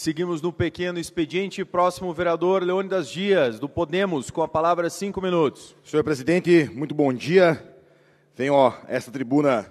Seguimos no pequeno expediente. Próximo, vereador Leônidas Dias, do Podemos, com a palavra, cinco minutos. Senhor presidente, muito bom dia. Venho a esta tribuna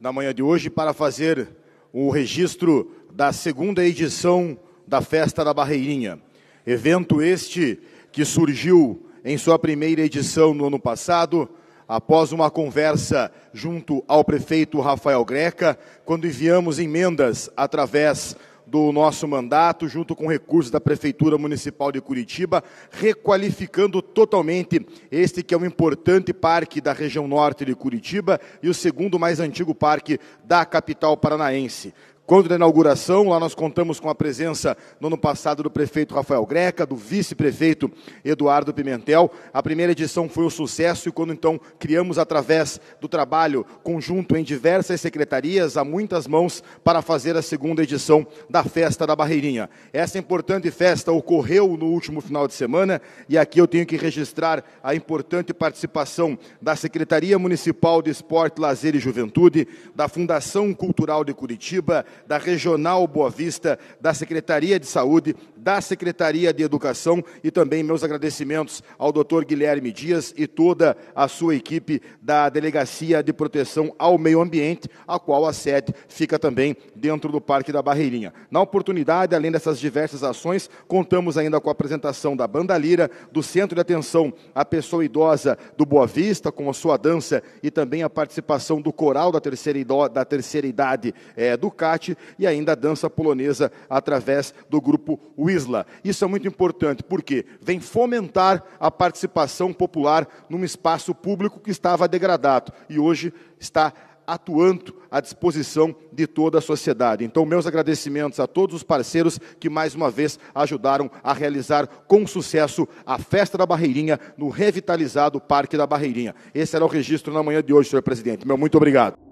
na manhã de hoje para fazer o registro da segunda edição da Festa da Barreirinha. Evento este que surgiu em sua primeira edição no ano passado, após uma conversa junto ao prefeito Rafael Greca, quando enviamos emendas através do nosso mandato, junto com recursos da Prefeitura Municipal de Curitiba, requalificando totalmente este que é um importante parque da região norte de Curitiba e o segundo mais antigo parque da capital paranaense. Quando da inauguração, lá nós contamos com a presença no ano passado do prefeito Rafael Greca, do vice-prefeito Eduardo Pimentel. A primeira edição foi um sucesso e quando então criamos através do trabalho conjunto em diversas secretarias, há muitas mãos para fazer a segunda edição da Festa da Barreirinha. Essa importante festa ocorreu no último final de semana e aqui eu tenho que registrar a importante participação da Secretaria Municipal de Esporte, Lazer e Juventude, da Fundação Cultural de Curitiba, da Regional Boa Vista, da Secretaria de Saúde, da Secretaria de Educação e também meus agradecimentos ao Dr. Guilherme Dias e toda a sua equipe da Delegacia de Proteção ao Meio Ambiente, a qual a sede fica também dentro do Parque da Barreirinha. Na oportunidade, além dessas diversas ações, contamos ainda com a apresentação da Banda Lira, do Centro de Atenção à Pessoa Idosa do Boa Vista, com a sua dança e também a participação do Coral da Terceira, da terceira Idade é, do CAT, e ainda a dança polonesa através do grupo Wisla. Isso é muito importante porque vem fomentar a participação popular num espaço público que estava degradado e hoje está atuando à disposição de toda a sociedade. Então, meus agradecimentos a todos os parceiros que mais uma vez ajudaram a realizar com sucesso a Festa da Barreirinha no revitalizado Parque da Barreirinha. Esse era o registro na manhã de hoje, senhor presidente. Meu muito obrigado.